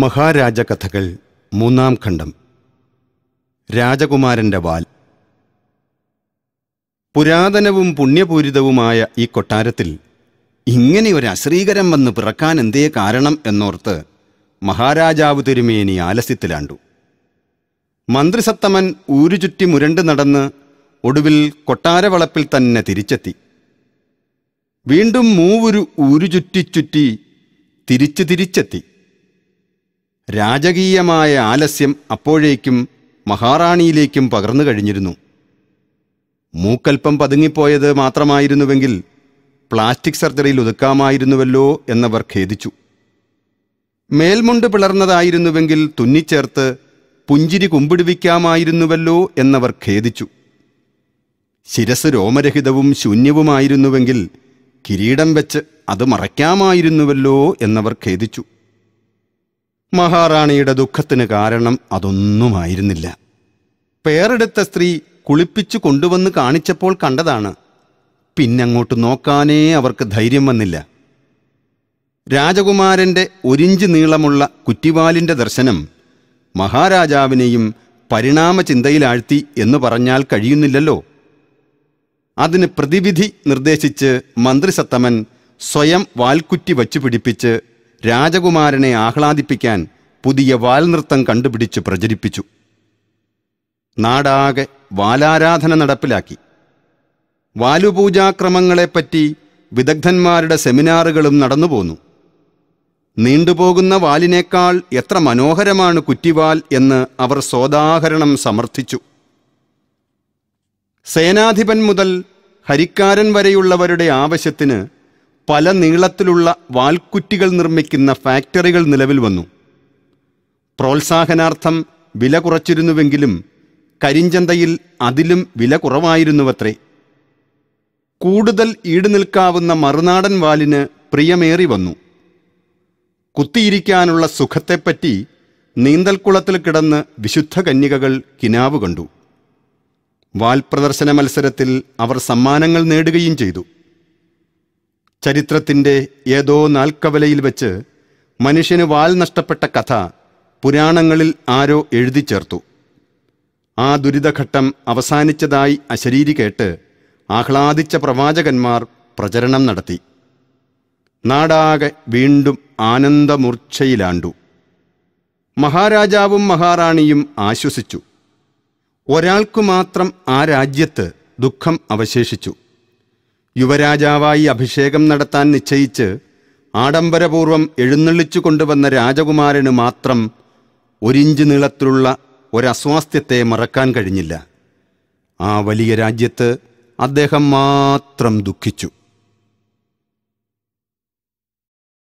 മഹാരാജകഥകൾ മൂന്നാം ഖണ്ഡം രാജകുമാരൻ്റെ വാൽ പുരാതനവും പുണ്യപൂരിതവുമായ ഈ കൊട്ടാരത്തിൽ ഇങ്ങനെ ഒരു അശ്രീകരം വന്ന് പിറക്കാൻ എന്തേ കാരണം എന്നോർത്ത് മഹാരാജാവ് തിരുമേനി ആലസ്യത്തിലാണ്ടു മന്ത്രിസത്തമൻ ചുറ്റി മുരണ്ട് നടന്ന് ഒടുവിൽ കൊട്ടാരവളപ്പിൽ തന്നെ തിരിച്ചെത്തി വീണ്ടും മൂവൊരു ചുറ്റി തിരിച്ചു തിരിച്ചെത്തി രാജകീയമായ ആലസ്യം അപ്പോഴേക്കും മഹാറാണിയിലേക്കും പകർന്നു കഴിഞ്ഞിരുന്നു മൂക്കൽപ്പം പതുങ്ങിപ്പോയത് മാത്രമായിരുന്നുവെങ്കിൽ പ്ലാസ്റ്റിക് സർജറിയിൽ ഒതുക്കാമായിരുന്നുവല്ലോ എന്നവർ ഖേദിച്ചു മേൽമുണ്ട് പിളർന്നതായിരുന്നുവെങ്കിൽ തുന്നിച്ചേർത്ത് പുഞ്ചിരി കുമ്പിടുവിക്കാമായിരുന്നുവല്ലോ എന്നവർ ഖേദിച്ചു ശിരസ് രോമരഹിതവും ശൂന്യവുമായിരുന്നുവെങ്കിൽ കിരീടം വെച്ച് അത് മറയ്ക്കാമായിരുന്നുവല്ലോ എന്നവർ ഖേദിച്ചു മഹാറാണിയുടെ ദുഃഖത്തിന് കാരണം അതൊന്നുമായിരുന്നില്ല പേരെടുത്ത സ്ത്രീ കുളിപ്പിച്ചു കൊണ്ടുവന്ന് കാണിച്ചപ്പോൾ കണ്ടതാണ് പിന്നങ്ങോട്ട് നോക്കാനേ അവർക്ക് ധൈര്യം വന്നില്ല രാജകുമാരൻ്റെ ഒരിഞ്ച് നീളമുള്ള കുറ്റിവാലിൻ്റെ ദർശനം മഹാരാജാവിനെയും പരിണാമചിന്തയിലാഴ്ത്തി എന്ന് പറഞ്ഞാൽ കഴിയുന്നില്ലല്ലോ അതിന് പ്രതിവിധി നിർദ്ദേശിച്ച് മന്ത്രിസത്തമൻ സ്വയം വാൽക്കുറ്റി വച്ചു പിടിപ്പിച്ച് രാജകുമാരനെ ആഹ്ലാദിപ്പിക്കാൻ പുതിയ വാൽനൃത്തം കണ്ടുപിടിച്ച് പ്രചരിപ്പിച്ചു നാടാകെ വാലാരാധന നടപ്പിലാക്കി വാലുപൂജാക്രമങ്ങളെപ്പറ്റി വിദഗ്ധന്മാരുടെ സെമിനാറുകളും നടന്നുപോന്നു നീണ്ടുപോകുന്ന വാലിനേക്കാൾ എത്ര മനോഹരമാണ് കുറ്റിവാൽ എന്ന് അവർ സോദാഹരണം സമർത്ഥിച്ചു സേനാധിപൻ മുതൽ ഹരിക്കാരൻ വരെയുള്ളവരുടെ ആവശ്യത്തിന് പല നീളത്തിലുള്ള വാൽക്കുറ്റികൾ നിർമ്മിക്കുന്ന ഫാക്ടറികൾ നിലവിൽ വന്നു പ്രോത്സാഹനാർത്ഥം വില കുറച്ചിരുന്നുവെങ്കിലും കരിഞ്ചന്തയിൽ അതിലും വില കുറവായിരുന്നുവത്രേ കൂടുതൽ ഈട് നിൽക്കാവുന്ന മറുനാടൻ വാലിന് പ്രിയമേറി വന്നു കുത്തിയിരിക്കാനുള്ള സുഖത്തെപ്പറ്റി നീന്തൽക്കുളത്തിൽ കിടന്ന് വിശുദ്ധ കന്യകകൾ കിനാവ് കണ്ടു വാൽ പ്രദർശന മത്സരത്തിൽ അവർ സമ്മാനങ്ങൾ നേടുകയും ചെയ്തു ചരിത്രത്തിൻ്റെ ഏതോ നാൽക്കവലയിൽ വെച്ച് മനുഷ്യന് വാൽ നഷ്ടപ്പെട്ട കഥ പുരാണങ്ങളിൽ ആരോ എഴുതി ചേർത്തു ആ ദുരിതഘട്ടം അവസാനിച്ചതായി അശരീരി കേട്ട് ആഹ്ലാദിച്ച പ്രവാചകന്മാർ പ്രചരണം നടത്തി നാടാകെ വീണ്ടും ആനന്ദമൂർച്ഛയിലാണ്ടു മഹാരാജാവും മഹാറാണിയും ആശ്വസിച്ചു ഒരാൾക്കു മാത്രം ആ രാജ്യത്ത് ദുഃഖം അവശേഷിച്ചു യുവരാജാവായി അഭിഷേകം നടത്താൻ നിശ്ചയിച്ച് ആഡംബരപൂർവം എഴുന്നള്ളിച്ചു കൊണ്ടുവന്ന രാജകുമാരന് മാത്രം ഒരിഞ്ച് നീളത്തിലുള്ള ഒരസ്വാസ്ഥ്യത്തെ മറക്കാൻ കഴിഞ്ഞില്ല ആ വലിയ രാജ്യത്ത് അദ്ദേഹം മാത്രം ദുഃഖിച്ചു